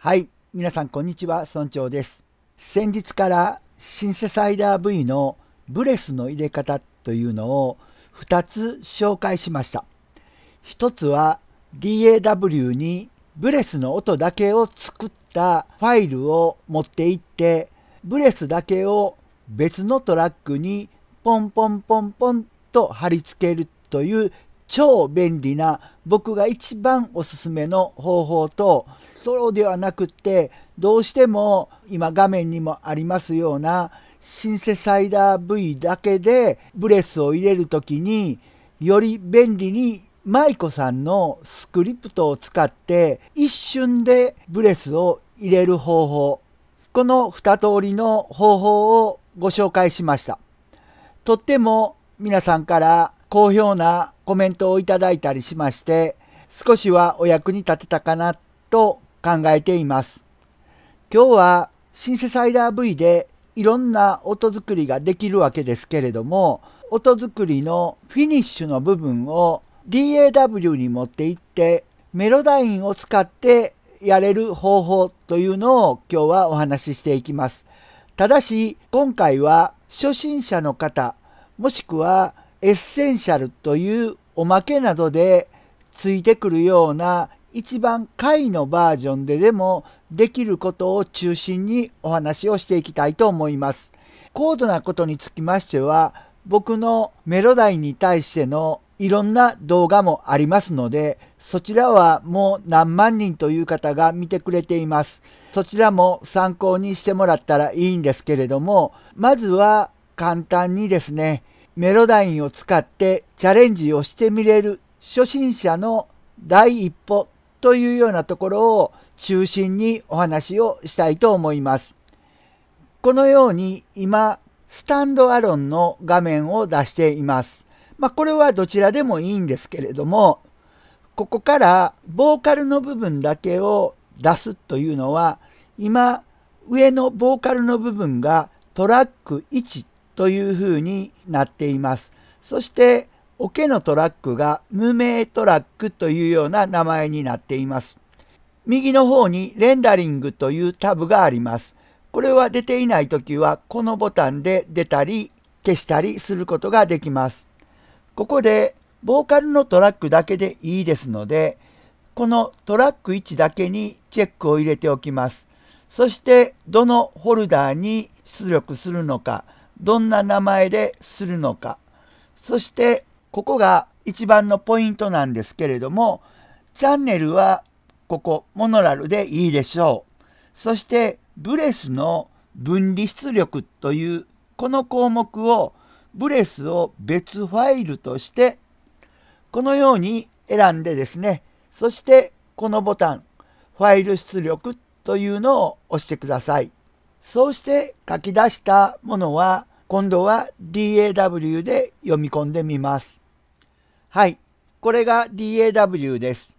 はい、皆さんこんにちは、村長です。先日からシンセサイダー V のブレスの入れ方というのを2つ紹介しました。1つは DAW にブレスの音だけを作ったファイルを持っていってブレスだけを別のトラックにポンポンポンポンと貼り付けるという超便利な僕が一番おすすめの方法とそうではなくってどうしても今画面にもありますようなシンセサイダー V だけでブレスを入れる時により便利に舞子さんのスクリプトを使って一瞬でブレスを入れる方法この2通りの方法をご紹介しましたとっても皆さんから好評なコメントをいただいたりしまして、少しはお役に立てたかなと考えています。今日はシンセサイダー V でいろんな音作りができるわけですけれども、音作りのフィニッシュの部分を DAW に持っていってメロダインを使ってやれる方法というのを今日はお話ししていきます。ただし今回は初心者の方もしくはエッセンシャルというおまけなどでついてくるような一番下位のバージョンででもできることを中心にお話をしていきたいと思います。高度なことにつきましては僕のメロダイに対してのいろんな動画もありますのでそちらはもう何万人という方が見てくれています。そちらも参考にしてもらったらいいんですけれどもまずは簡単にですねメロダインを使ってチャレンジをしてみれる初心者の第一歩というようなところを中心にお話をしたいと思います。このように今、スタンドアロンの画面を出しています。まあ、これはどちらでもいいんですけれども、ここからボーカルの部分だけを出すというのは、今、上のボーカルの部分がトラック1というふうになっています。そして桶のトラックが無名トラックというような名前になっています。右の方にレンダリングというタブがあります。これは出ていない時はこのボタンで出たり消したりすることができます。ここでボーカルのトラックだけでいいですので、このトラック1だけにチェックを入れておきます。そしてどのホルダーに出力するのか、どんな名前でするのかそしてここが一番のポイントなんですけれどもチャンネルはここモノラルでいいでしょうそしてブレスの分離出力というこの項目をブレスを別ファイルとしてこのように選んでですねそしてこのボタンファイル出力というのを押してくださいそうして書き出したものは今度は DAW で読み込んでみます。はい、これが DAW です。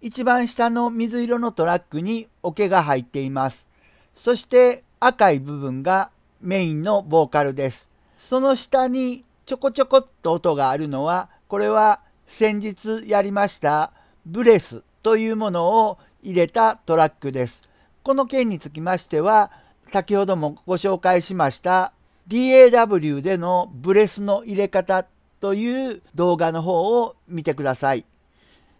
一番下の水色のトラックに桶が入っています。そして赤い部分がメインのボーカルです。その下にちょこちょこっと音があるのは、これは先日やりましたブレスというものを入れたトラックです。この件につきましては、先ほどもご紹介しました DAW でのブレスの入れ方という動画の方を見てください。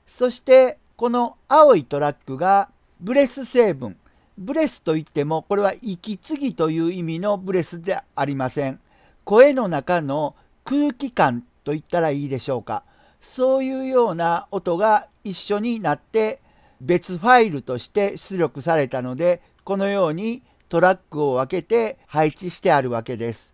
そしてこの青いトラックがブレス成分。ブレスといってもこれは息継ぎという意味のブレスでありません。声の中の空気感と言ったらいいでしょうか。そういうような音が一緒になって別ファイルとして出力されたのでこのようにトラックを分けて配置してあるわけです。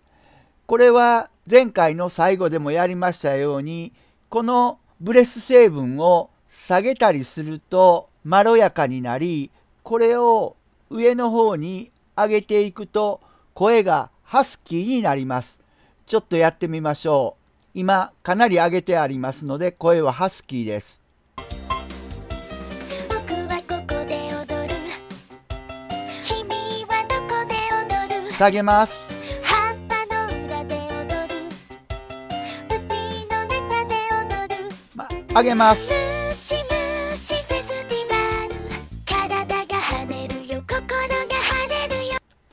これは前回の最後でもやりましたようにこのブレス成分を下げたりするとまろやかになりこれを上の方に上げていくと声がハスキーになります。ちょっとやってみましょう。今かなり上げてありますので声はハスキーです。下げます葉っぱの裏で踊る土の中で踊る、ま、上げます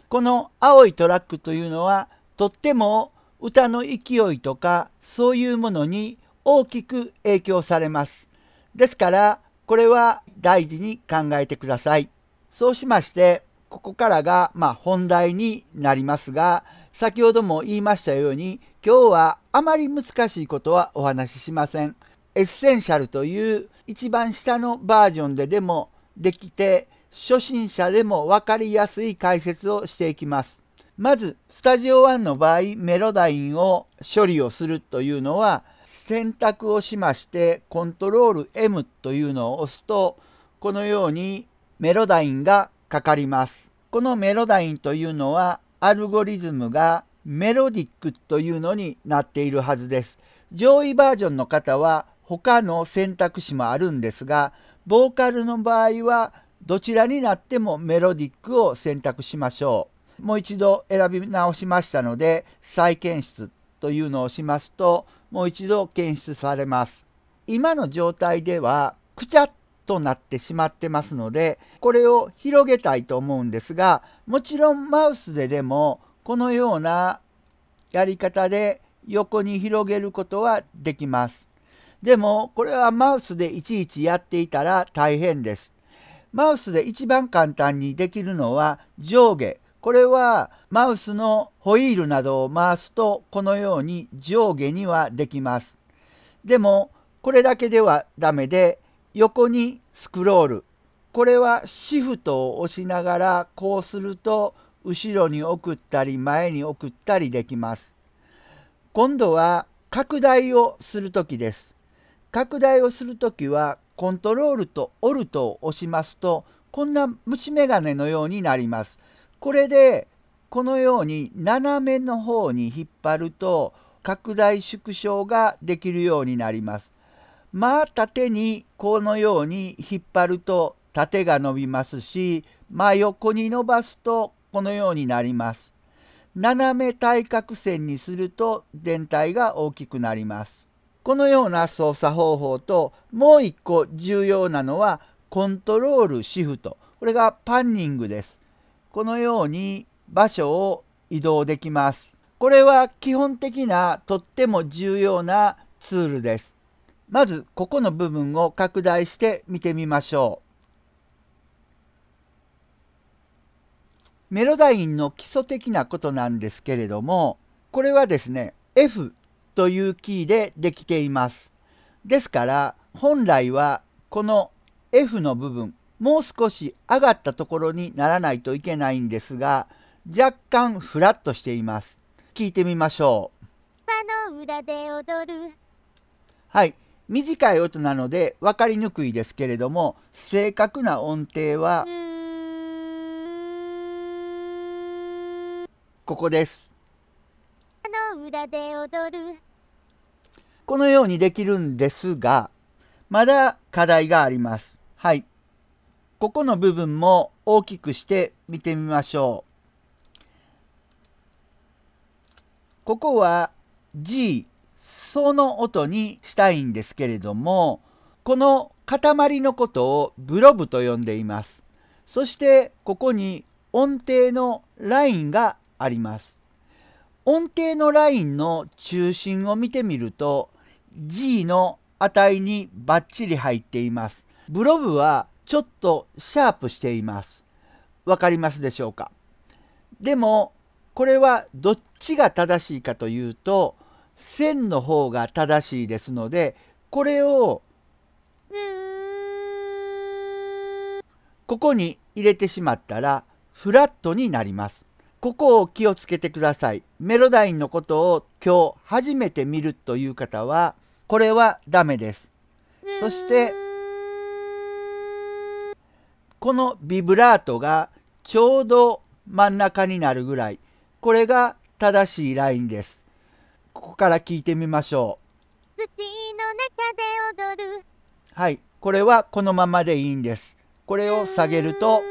この青いトラックというのはとっても歌の勢いとかそういうものに大きく影響されます。ですからこれは大事に考えてください。そうしましてここからが、まあ、本題になりますが、先ほども言いましたように、今日はあまり難しいことはお話ししません。エッセンシャルという一番下のバージョンででもできて、初心者でも分かりやすい解説をしていきます。まず、スタジオ1の場合、メロダインを処理をするというのは、選択をしまして、コントロール M というのを押すと、このようにメロダインがかかります。このメロダインというのはアルゴリズムがメロディックというのになっているはずです。上位バージョンの方は他の選択肢もあるんですが、ボーカルの場合はどちらになってもメロディックを選択しましょう。もう一度選び直しましたので、再検出というのをしますと、もう一度検出されます。今の状態では、くちゃっとなってしまってますのでこれを広げたいと思うんですがもちろんマウスででもこのようなやり方で横に広げることはできます。でもこれはマウスでいちいちやっていたら大変です。マウスで一番簡単にできるのは上下。これはマウスのホイールなどを回すとこのように上下にはできます。でもこれだけではダメで横にスクロールこれはシフトを押しながらこうすると後ろに送ったり前に送ったりできます。今度は拡大をする時です。拡大をする時はコントロールとオルトを押しますとこんな虫眼鏡のようになります。これでこのように斜めの方に引っ張ると拡大縮小ができるようになります。まあ縦にこのように引っ張ると縦が伸びますし真横に伸ばすとこのようになります。斜め対角線にすると全体が大きくなります。このような操作方法ともう一個重要なのはコントロールシフトこれがパンニングです。このように場所を移動できます。これは基本的なとっても重要なツールです。まずここの部分を拡大して見てみましょう。メロダインの基礎的なことなんですけれどもこれはですね F というキーでできています。ですから本来はこの F の部分もう少し上がったところにならないといけないんですが若干フラットしています。聞いてみましょう。はい短い音なので分かりにくいですけれども正確な音程はここです。このようにできるんですがまだ課題があります。はい。ここの部分も大きくして見てみましょう。ここは G その音にしたいんですけれどもこの塊のことをブロブと呼んでいますそしてここに音程のラインがあります音程のラインの中心を見てみると G の値にバッチリ入っていますブロブはちょっとシャープしていますわかりますでしょうかでもこれはどっちが正しいかというと線の方が正しいですのでこれをここに入れてしまったらフラットになります。ここを気をつけてください。メロダインのことを今日初めて見るという方はこれはダメです。そしてこのビブラートがちょうど真ん中になるぐらいこれが正しいラインです。ここから聞いてみましょう。土の中で踊る。はい、これはこのままでいいんです。これを下げると。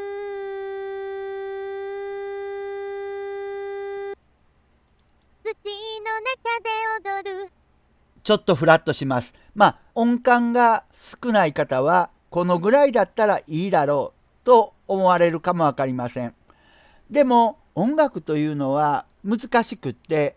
ちょっとフラットします。まあ音感が少ない方はこのぐらいだったらいいだろうと思われるかもわかりません。でも音楽というのは難しくって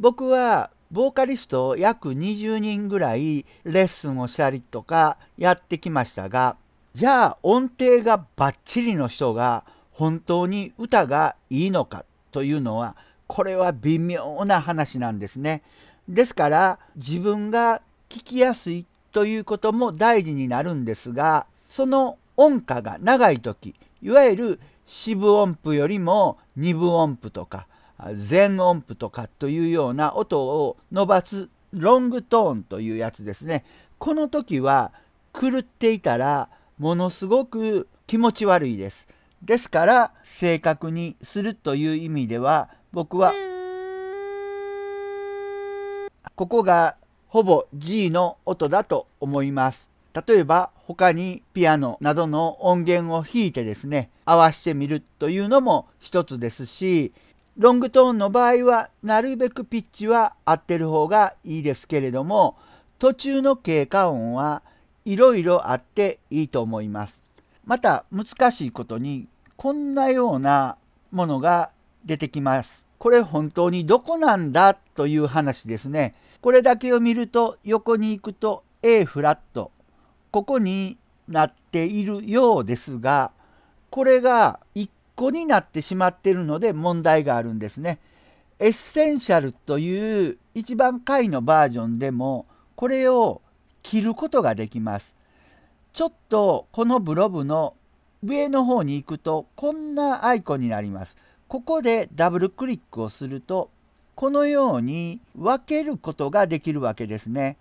僕はボーカリスト約20人ぐらいレッスンをしたりとかやってきましたが、じゃあ音程がバッチリの人が本当に歌がいいのかというのは、これは微妙な話なんですね。ですから自分が聞きやすいということも大事になるんですが、その音歌が長い時、いわゆる四分音符よりも二分音符とか、全音符とかというような音を伸ばすロングトーンというやつですね。この時は狂っていたらものすごく気持ち悪いです。ですから正確にするという意味では僕はここがほぼ G の音だと思います。例えば他にピアノなどの音源を弾いてですね合わしてみるというのも一つですしロングトーンの場合はなるべくピッチは合ってる方がいいですけれども途中の経過音はいろいろあっていいと思います。また難しいことにこんなようなものが出てきます。これ本当にどこなんだという話ですね。これだけを見ると横に行くと A フラットここになっているようですがこれが1個になってしまってるので問題があるんですね。エッセンシャルという一番下位のバージョンでもこれを切ることができます。ちょっとこのブロブの上の方に行くとこんなアイコンになります。ここでダブルクリックをするとこのように分けることができるわけですね。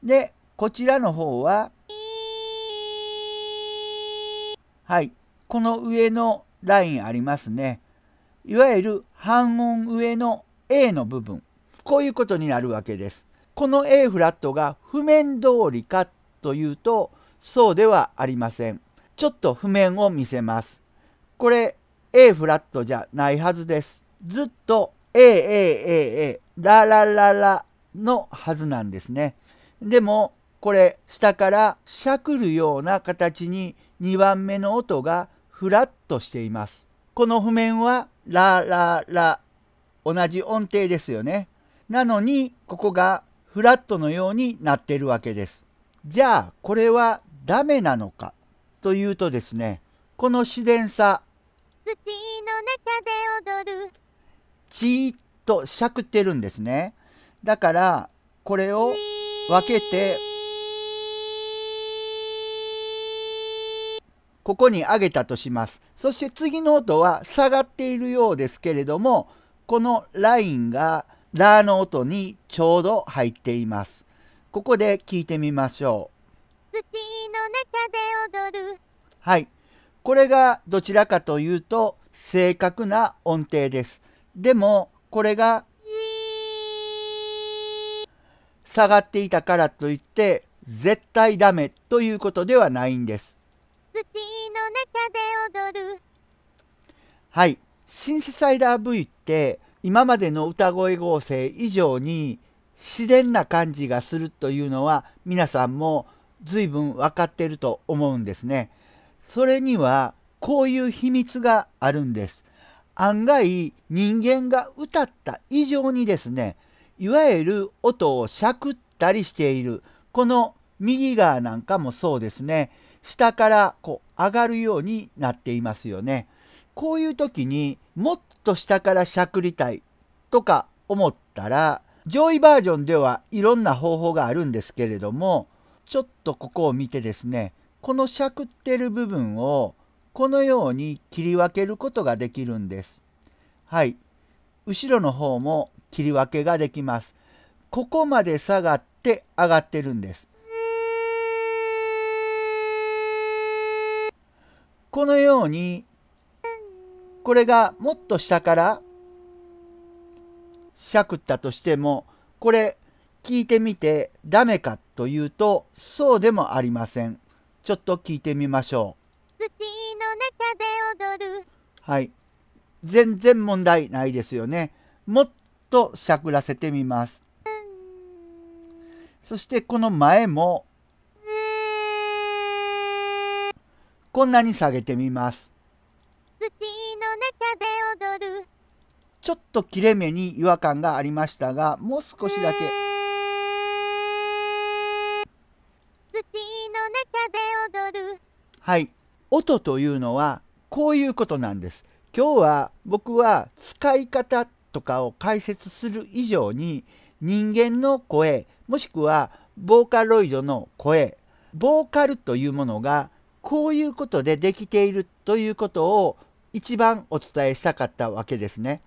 でこちらの方ははい、この上のラインありますね。いわゆる半音上の A の部分。こういうことになるわけです。この A フラットが譜面通りかというと、そうではありません。ちょっと譜面を見せます。これ A フラットじゃないはずです。ずっと AAAA ララララのはずなんですね。でもこれ下からしゃくるような形に2番目の音がフラッとしています。この譜面はラララ同じ音程ですよね。なのにここがフラットのようになっているわけです。じゃあこれはダメなのかというとですねこの自然さちーっとしゃくってるんですね。だからこれを分けてここに上げたとします。そして次の音は下がっているようですけれども、このラインがラの音にちょうど入っています。ここで聞いてみましょう。はい。これがどちらかというと正確な音程です。でもこれが下がっていたからといって絶対ダメということではないんです。の中で踊るはいシンセサイダー V って今までの歌声合成以上に自然な感じがするというのは皆さんも随分分かってると思うんですね。それにはこういう秘密があるんです。案外人間が歌った以上にですねいわゆる音をしゃくったりしているこの右側なんかもそうですね下からこう上がるようになっていますよね。こういう時にもっと下からしゃくりたいとか思ったら上位バージョンではいろんな方法があるんですけれどもちょっとここを見てですねこのしゃくってる部分をこのように切り分けることができるんです。はい。後ろの方も切り分けができます。ここまで下がって上がってるんです。このようにこれがもっと下からしゃくったとしてもこれ聞いてみてダメかというとそうでもありません。ちょっと聞いてみましょう。はい。全然問題ないですよね。もっとしゃくらせてみます。そしてこの前もこんなに下げてみますちょっと切れ目に違和感がありましたがもう少しだけはい音というのはこういうことなんです今日は僕は使い方とかを解説する以上に人間の声もしくはボーカロイドの声ボーカルというものがこういうことでできているということを一番お伝えしたかったわけですね。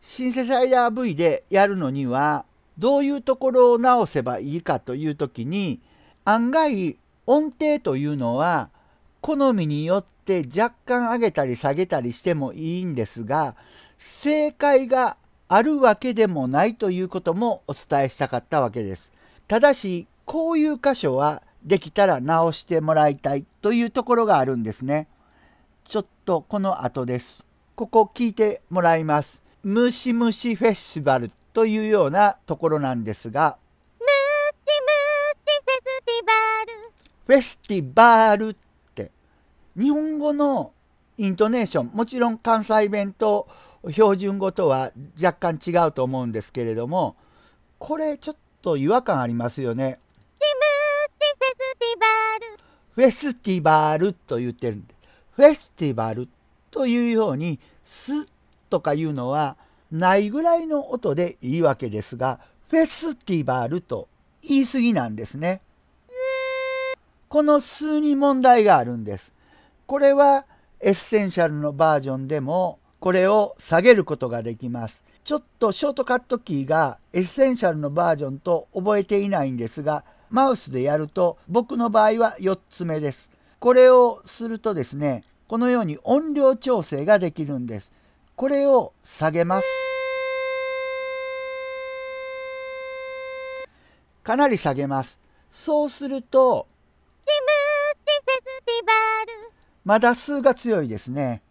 シンセサイダー V でやるのにはどういうところを直せばいいかという時に案外音程というのは好みによって若干上げたり下げたりしてもいいんですが正解があるわけでもないということもお伝えしたかったわけです。ただしこういう箇所はできたら直してもらいたいというところがあるんですね。ちょっとこの後です。ここ聞いてもらいます。ムシムシフェスティバルというようなところなんですが、ムムフェスティバルって日本語のイントネーションもちろん関西弁と標準語とは若干違うと思うんですけれどもこれちょっと違和感ありますよね。フェスティバルと言ってるんです。フェスティバルというように、すとかいうのはないぐらいの音でいいわけですが、フェスティバルと言い過ぎなんですね。この数に問題があるんです。これはエッセンシャルのバージョンでもこれを下げることができます。ちょっとショートカットキーがエッセンシャルのバージョンと覚えていないんですが、マウスでやると僕の場合は4つ目です。これをするとですねこのように音量調整ができるんです。これを下げます。かなり下げます。そうするとまだ数が強いですね。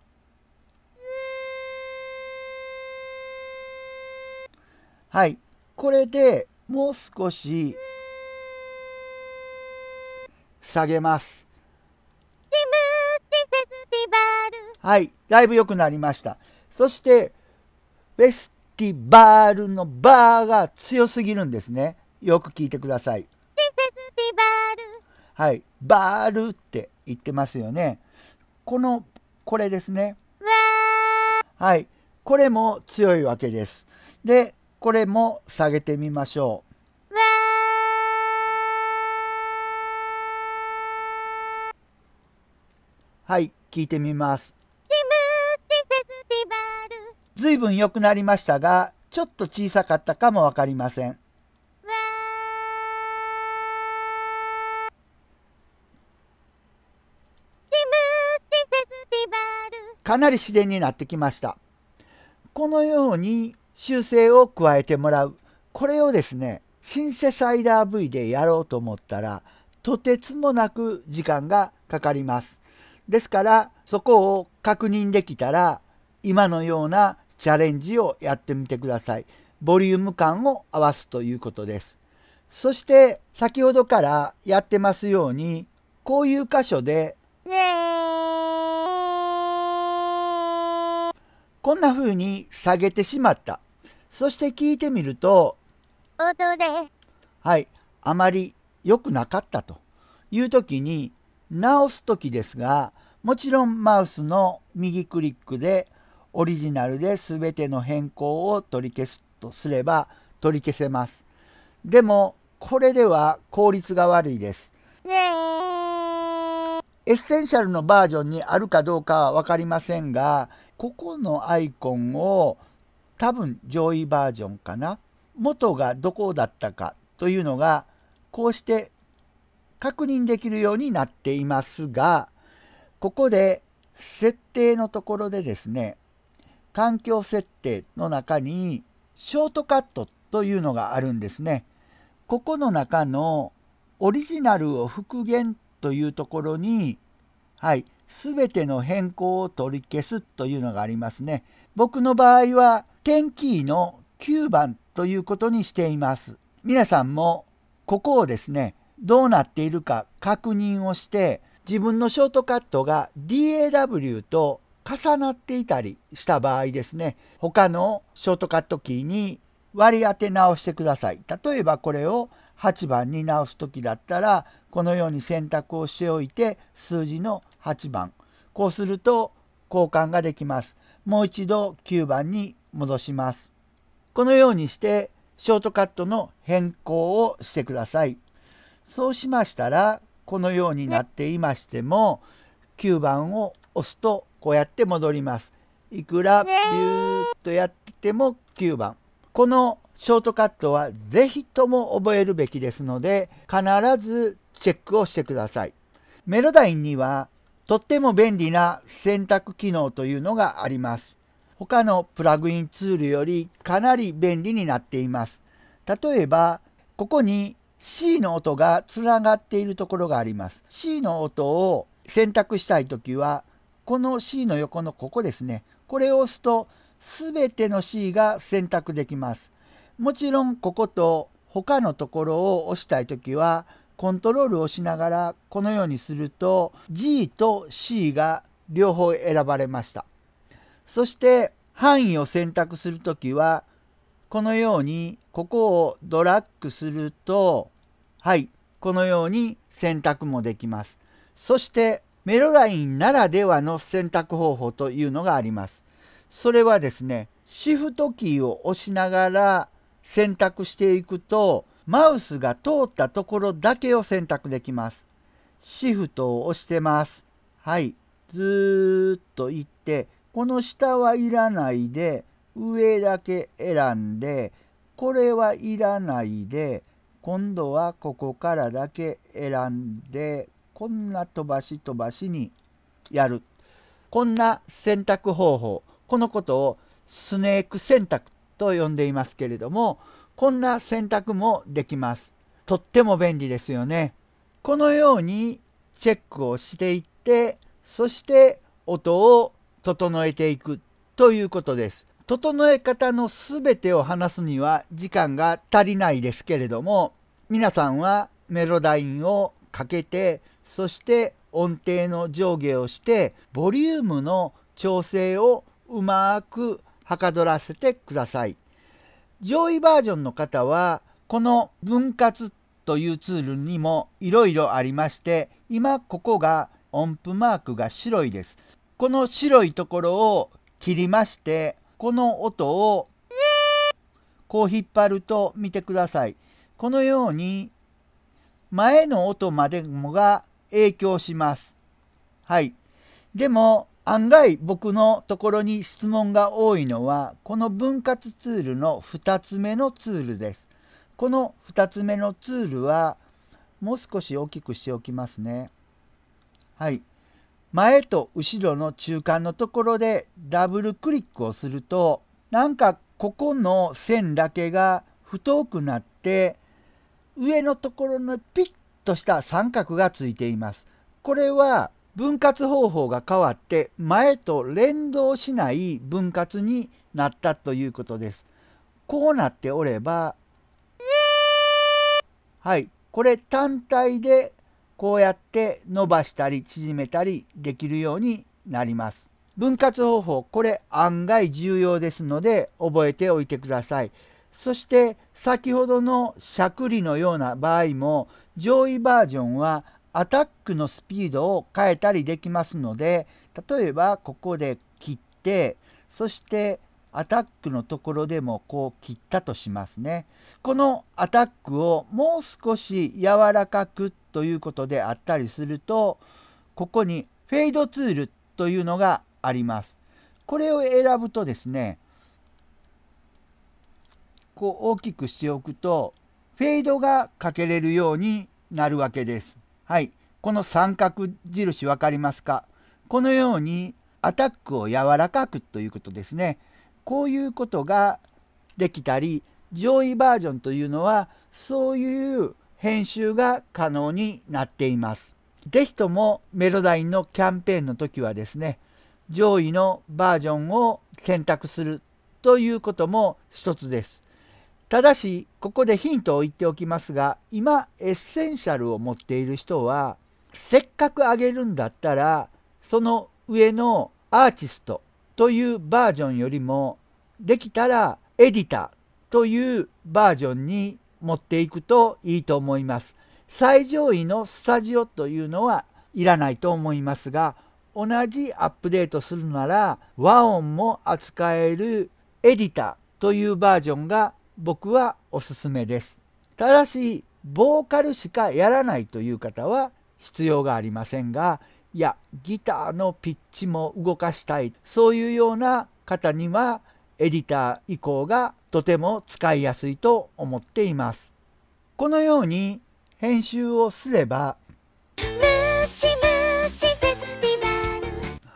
はい。これでもう少し下げますはいだいぶ良くなりましたそしてフェスティバールのバーが強すぎるんですねよく聞いてくださいはいバールって言ってますよねこのこれですねはいこれも強いわけですでこれも下げてみましょうはい聞いてみますずいぶん良くなりましたがちょっと小さかったかも分かりませんかなり自然になってきましたこのように修正を加えてもらうこれをですねシンセサイダー V でやろうと思ったらとてつもなく時間がかかりますですからそこを確認できたら今のようなチャレンジをやってみてください。ボリューム感を合わすということです。そして先ほどからやってますようにこういう箇所でこんな風に下げてしまった。そして聞いてみるとはいあまり良くなかったという時に直す時ですがもちろんマウスの右クリックでオリジナルで全ての変更を取り消すとすれば取り消せます。でもこれでは効率が悪いです。エッセンシャルのバージョンにあるかどうかは分かりませんがここのアイコンを多分上位バージョンかな元がどこだったかというのがこうして確認できるようになっていますが、ここで設定のところでですね、環境設定の中にショートカットというのがあるんですね。ここの中のオリジナルを復元というところに、はい、全ての変更を取り消すというのがありますね。僕の場合は、点キーの9番ということにしています。皆さんも、ここをですね、どうなっているか確認をして自分のショートカットが DAW と重なっていたりした場合ですね他のショートカットキーに割り当て直してください例えばこれを8番に直す時だったらこのように選択をしておいて数字の8番こうすると交換ができますもう一度9番に戻しますこのようにしてショートカットの変更をしてくださいそうしましたらこのようになっていましても9番を押すとこうやって戻ります。いくらビューッとやっても9番。このショートカットは是非とも覚えるべきですので必ずチェックをしてください。メロダインにはとっても便利な選択機能というのがあります。他のプラグインツールよりかなり便利になっています。例えばここに C の音がつながっているところがあります。C の音を選択したい時はこの C の横のここですね。これを押すと全ての C が選択できます。もちろんここと他のところを押したい時はコントロールをしながらこのようにすると G と C が両方選ばれました。そして範囲を選択する時はこのようにここをドラッグするとはいこのように選択もできます。そしてメロラインならではの選択方法というのがあります。それはですねシフトキーを押しながら選択していくとマウスが通ったところだけを選択できます。シフトを押してます。はい。ずーっと行ってこの下はいらないで上だけ選んでこれはいらないで今度はここからだけ選んでこんな飛ばし飛ばしにやるこんな選択方法このことをスネーク選択と呼んでいますけれどもこんな選択もできます。とっても便利ですよね。このようにチェックをしていってそして音を整えていくということです。整え方の全てを話すには時間が足りないですけれども皆さんはメロダインをかけてそして音程の上下をしてボリュームの調整をうまくはかどらせてください。上位バージョンの方はこの分割というツールにもいろいろありまして今ここが音符マークが白いです。この白いところを切りましてこの音をこう引っ張ると見てください。このように前の音までもが影響します。はい。でも案外僕のところに質問が多いのはこの分割ツールの2つ目のツールです。この2つ目のツールはもう少し大きくしておきますね。はい。前と後ろの中間のところでダブルクリックをするとなんかここの線だけが太くなって上のところのピッとした三角がついています。これは分割方法が変わって前と連動しない分割になったということです。こうなっておればはいこれ単体でこうやって伸ばしたり縮めたりできるようになります。分割方法、これ案外重要ですので覚えておいてください。そして先ほどのしゃくりのような場合も上位バージョンはアタックのスピードを変えたりできますので例えばここで切ってそしてアタックのところでもこう切ったとしますね。このアタックをもう少し柔らかくということであったりするとここにフェードツールというのがあります。これを選ぶとですねこう大きくしておくとフェードがかけれるようになるわけです。はい。この三角印分かりますかこのようにアタックを柔らかくということですね。こういうことができたり上位バージョンというのはそういう編集が可能になっています。是非ともメロダインのキャンペーンの時はですね、上位のバージョンを選択するということも一つです。ただし、ここでヒントを言っておきますが、今、エッセンシャルを持っている人は、せっかく上げるんだったら、その上のアーティストというバージョンよりも、できたらエディターというバージョンに持っていくといいと思います。最上位のスタジオというのはいらないと思いますが同じアップデートするなら和音も扱えるエディタというバージョンが僕はおすすめです。ただしボーカルしかやらないという方は必要がありませんがいやギターのピッチも動かしたいそういうような方にはエディター以降がとても使いやすいと思っています。このように編集をすれば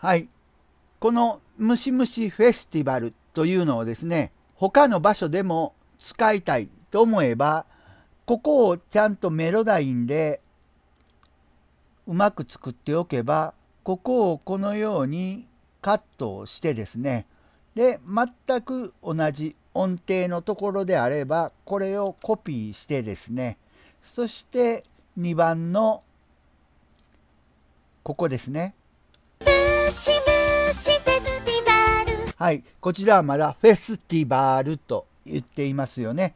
はい。このムシムシフェスティバルというのをですね、他の場所でも使いたいと思えば、ここをちゃんとメロダインでうまく作っておけば、ここをこのようにカットをしてですね、で、全く同じ音程のところであればこれをコピーしてですねそして2番のここですね。はい、こちらはまだフェスティバルと言っていますよね。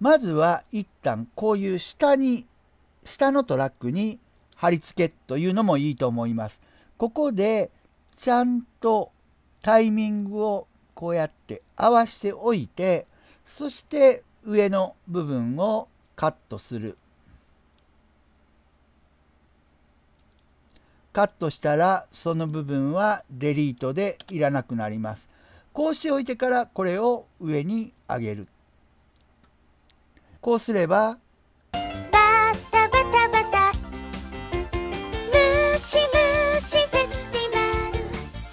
まずは一旦こういう下に、下のトラックに貼り付けというのもいいと思います。ここでちゃんとタイミングをこうやって合わしておいてそして上の部分をカットするカットしたらその部分はデリートでいらなくなりますこうしておいてからこれを上に上げるこうすればバタバタバタムシムシフェスティ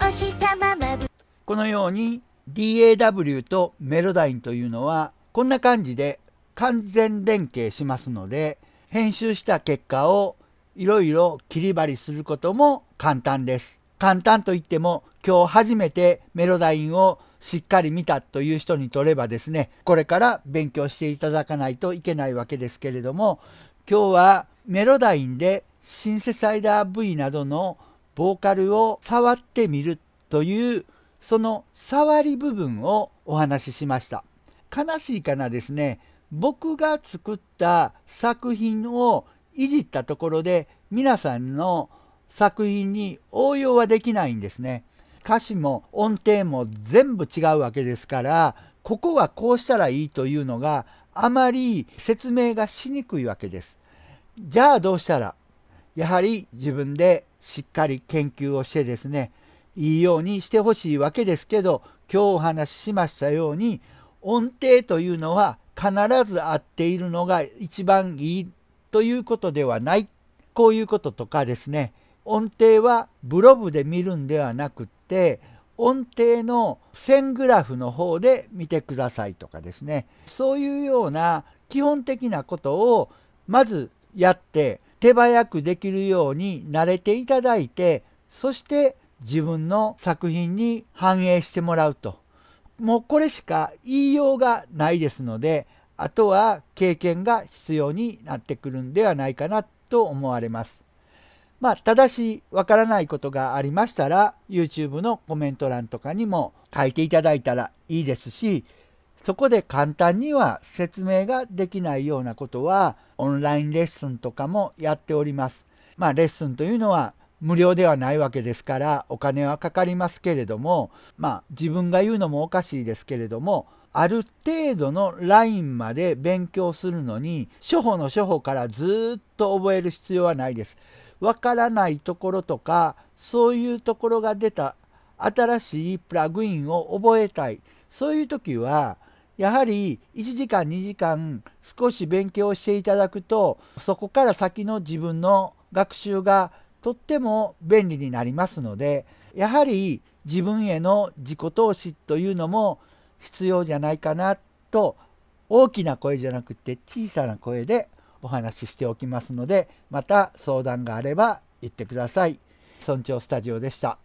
バルお日様まぶこのように DAW とメロダインというのはこんな感じで完全連携しますので編集した結果をいろいろ切り張りすることも簡単です。簡単といっても今日初めてメロダインをしっかり見たという人にとればですねこれから勉強していただかないといけないわけですけれども今日はメロダインでシンセサイダー V などのボーカルを触ってみるというその触り部分をお話ししました。悲しいかなですね、僕が作った作品をいじったところで皆さんの作品に応用はできないんですね。歌詞も音程も全部違うわけですからここはこうしたらいいというのがあまり説明がしにくいわけです。じゃあどうしたらやはり自分でしっかり研究をしてですねいいようにしてほしいわけですけど今日お話ししましたように音程というのは必ず合っているのが一番いいということではないこういうこととかですね音程はブログで見るんではなくって音程の線グラフの方で見てくださいとかですねそういうような基本的なことをまずやって手早くできるように慣れていただいてそして自分の作品に反映してもらうともうこれしか言いようがないですのであとは経験が必要になってくるんではないかなと思われます。まあ、ただし、わからないことがありましたら、YouTube のコメント欄とかにも書いていただいたらいいですし、そこで簡単には説明ができないようなことは、オンラインレッスンとかもやっております。まあ、レッスンというのは、無料ではないわけですからお金はかかりますけれどもまあ自分が言うのもおかしいですけれどもある程度のラインまで勉強するのに初歩の初歩からずっと覚える必要はないです。わからないところとかそういうところが出た新しいプラグインを覚えたいそういう時はやはり1時間2時間少し勉強していただくとそこから先の自分の学習がとっても便利になりますのでやはり自分への自己投資というのも必要じゃないかなと大きな声じゃなくて小さな声でお話ししておきますのでまた相談があれば言ってください。村長スタジオでした。